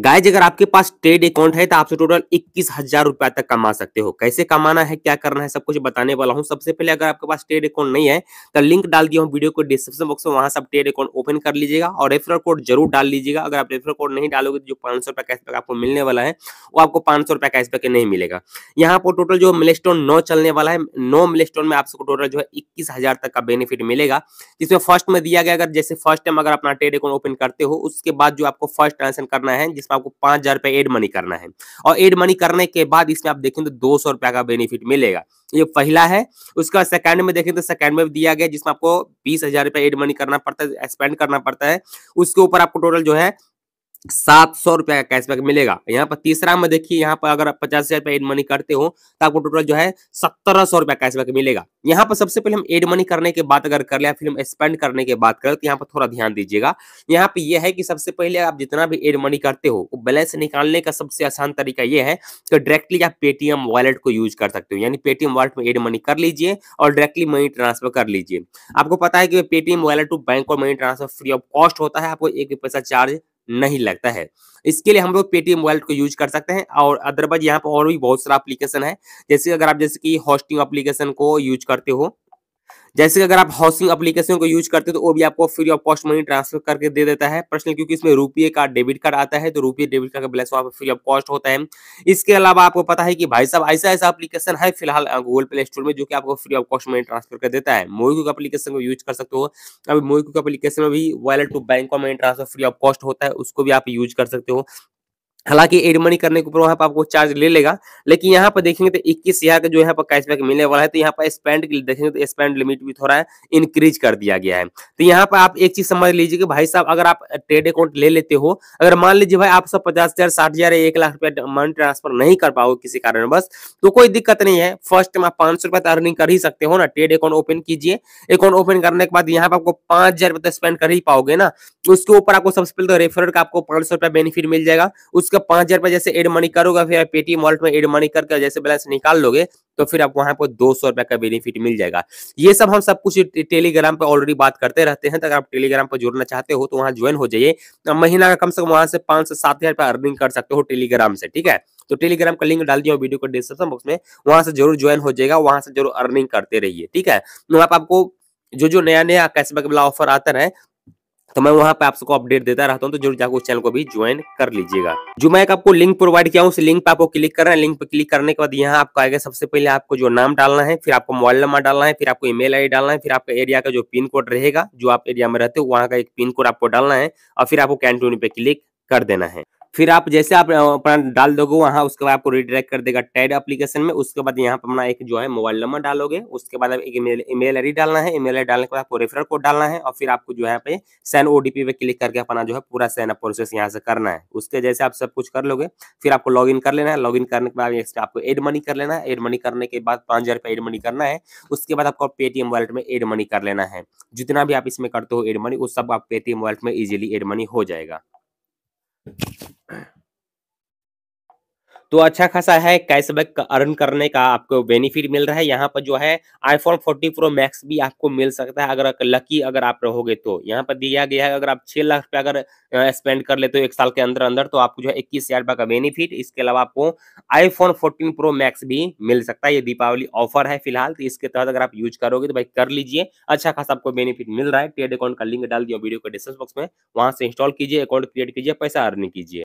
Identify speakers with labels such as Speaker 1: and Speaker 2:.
Speaker 1: guys अगर आपके पास trade account है तो आपसे टोटल इक्कीस हजार रुपया तक कमा सकते हो कैसे कमाना है क्या करना है सब कुछ बताने वाला हूँ सबसे पहले अगर आपके पास ट्रेड अकाउंट नहीं है तो लिंक डाल दिया हूँ वीडियो को डिस्क्रिप्शन बॉक्स में वहां से आप ट्रेड अकाउंट ओपन कर लीजिएगा और रेफरल कोड जरूर डाल लीजिएगा अगर आप रेफरल कोड नहीं डालोगे तो जो पांच सौ कैशबैक आपको मिलने वाला है वो आपको पांच सौ कैशबैक नहीं मिलेगा यहाँ पर टोटल जो मिलेस्टोन नौ चलने वाला है नौ मिलेस्टोन में आपको टोटल जो है इक्कीस हजार तक का बेनिफिट मिलेगा जिसमें फर्स्ट में दिया गया अगर जैसे फर्स्ट टाइम अगर अपना ट्रेड अकाउंट ओपन करते हो उसके बाद जो आपको फर्स्ट ट्रांजेक्शन करना है जिसमें आपको पांच हजार रुपए एड मनी करना है और एड मनी करने के बाद इसमें आप देखें तो दो सौ रुपया का बेनिफिट मिलेगा ये पहला है उसके बाद सेकंड में देखें तो सेकंड में दिया गया जिसमें आपको बीस हजार रुपया एड मनी करना पड़ता है स्पेंड करना पड़ता है उसके ऊपर आपको टोटल जो है सात सौ रुपया का कैशबैक मिलेगा यहाँ पर तीसरा में देखिए यहाँ पर अगर आप पचास हजार रुपया एड मनी करते हो तो आपको टोटल जो है सत्रह सौ रुपया कैशबैक मिलेगा यहाँ पर सबसे पहले हम एड मनी करने की बात अगर कर ले फिर हम स्पेंड करने की बात करें तो यहाँ पर थोड़ा ध्यान दीजिएगा यहाँ पे यह है कि सबसे पहले आप जितना भी एड मनी करते हो वो बैलेंस निकालने का सबसे आसान तरीका यह है कि डायरेक्टली आप पेटीएम वॉलेट को यूज कर सकते हो यानी पेटीएम वॉलेट में एड मनी कर लीजिए और डायरेक्टली मनी ट्रांसफर कर लीजिए आपको पता है कि पेटीएम वॉलेट टू बैंक और money transfer free of cost होता है आपको एक पैसा चार्ज नहीं लगता है इसके लिए हम लोग पेटीएम वॉलेट को यूज कर सकते हैं और अदरवाइज यहाँ पर और भी बहुत सारा अप्लीकेशन है जैसे अगर आप जैसे कि हॉस्टिंग अप्लीकेशन को यूज करते हो जैसे कि अगर आप हाउसिंग एप्लीकेशन को यूज करते हो तो वो भी आपको free of cost money transfer करके दे देता है पर्सनल क्योंकि इसमें रुपये कार्ड डेबिट कार्ड आता है तो रुपये डेबिट कार्ड का बैलेंस वहाँ पर फ्री ऑफ कॉस्ट होता है इसके अलावा आपको पता है कि भाई साहब ऐसा ऐसा एप्लीकेशन है फिलहाल गूगल प्ले स्टोर में जो कि आपको free of cost money transfer कर देता है मोई क्यूक अपलीकेशन को यूज कर सकते हो अभी मोई क्यूक अपलीकेशन में भी वॉलेट टू बैंक का money transfer free of cost होता है उसको भी आप यूज कर सकते हो हालांकि एड मनी करने के ऊपर वहाँ पर आपको चार्ज ले लेगा लेकिन यहाँ पर देखेंगे तो इक्कीस हजार का जो यहाँ पर कैशबैक मिलने वाला है तो यहाँ पर स्पेंड के लिए देखेंगे तो स्पेंड लिमिट भी थोड़ा इंक्रीज कर दिया गया है तो यहाँ पर आप एक चीज समझ लीजिए कि भाई साहब अगर आप ट्रेड अकाउंट ले लेते हो अगर मान लीजिए भाई आप सब पचास हजार साठ हजार एक लाख रुपया मनी ट्रांसफर नहीं कर पाओगे किसी कारण बस तो कोई दिक्कत नहीं है फर्स्ट टाइम आप पांच सौ रुपया अर्निंग तो कर ही सकते हो ना ट्रेड अकाउंट ओपन कीजिए अकाउंट ओपन करने के बाद यहाँ पर आपको पांच हजार रुपया स्पेंड तो कर ही पाओगे ना उसके ऊपर आपको सबसे पहले तो रेफर का आपको पांच सौ रुपया बेनिफिट मिल जाएगा उस उसका पांच हजार जैसे एड मनी करोगे फिर पेटीएम वॉलेट में एड मनी करके जैसे बैलेंस निकाल लोगे तो फिर आप वहां पर दो सौ रुपए का बेनिफिट मिल जाएगा ये सब हम सब कुछ टेलीग्राम पर ऑलरेडी बात करते रहते हैं तो अगर आप टेलीग्राम पर जुड़ना चाहते हो तो वहां ज्वाइन हो जाइए महीना का कम से कम वहां से पांच से सात हजार अर्निंग कर सकते हो टेलीग्राम से ठीक है तो टेलीग्राम का लिंक डाल दिया वीडियो को डिस्क्रिप्शन बॉक्स में वहां से जरूर ज्वाइन हो जाएगा वहां से जरूर अर्निंग करते रहिए ठीक है वहां तो पर आपको जो जो नया नया कैशबैक वाला ऑफर आता है तो मैं वहां पे आपको अपडेट देता रहता हूँ तो जरूर जाकर उस चैनल को भी ज्वाइन कर लीजिएगा जो मैं आपको लिंक प्रोवाइड किया हूँ उस लिंक पे आपको क्लिक करना है लिंक पे क्लिक करने के बाद यहाँ आपको आएगा सबसे पहले आपको जो नाम डालना है फिर आपको मोबाइल नंबर डालना है फिर आपको ईमेल आईडी डालना है फिर आपका एरिया का जो पिन कोड रहेगा जो आप एरिया में रहते हो वहाँ का एक पिन कोड आपको डालना है और फिर आपको कैंटून पे क्लिक कर देना है फिर आप जैसे आप अपना डाल दोगे वहाँ उसके बाद आपको रिडायरेक्ट कर देगा टैड एप्लीकेशन में उसके बाद यहाँ पर अपना एक जो है मोबाइल नंबर डालोगे उसके बाद एक ईमेल ईमेल डालना है ईमेल आई डालने के बाद आपको रेफरल कोड डालना है और फिर आपको जो है पे सैन ओ पे क्लिक करके अपना जो है पूरा सैन अप प्रोसेस यहाँ से करना है उसके जैसे आप सब कुछ कर लोगे फिर आपको लॉग कर लेना है लॉग करने के बाद आपको एड मनी कर लेना है एड मनी करने के बाद पाँच हज़ार एड मनी करना है उसके बाद आपको पेटीएम वॉलेट में एड मनी कर लेना है जितना भी आप इसमें करते हो एड मनी उस सब आप पेटीएम वॉलेट में इजिली एड मनी हो जाएगा तो अच्छा खासा है कैशबैक अर्न करने का आपको बेनिफिट मिल रहा है यहाँ पर जो है आईफोन 40 प्रो मैक्स भी आपको मिल सकता है अगर लकी अगर आप रहोगे तो यहाँ पर दिया गया है अगर आप छह लाख रुपया अगर स्पेंड कर लेते हो एक साल के अंदर अंदर तो आपको जो है इक्कीस हजार का बेनिफिट इसके अलावा आपको आईफोन फोर्टीन प्रो मैक्स भी मिल सकता है ये दीपावली ऑफर है फिलहाल तो इसके तहत अगर आप यूज करोगे तो भाई कर लीजिए अच्छा खासा आपको बेनिफिट मिल रहा है ट्रेड अकाउंट का लिंक डाल दिया वीडियो के डिस्क्रिप्शन बॉक्स में वहां से इंस्टॉल कीजिए अकाउंट क्रिएट कीजिए पैसा अर्निंग कीजिए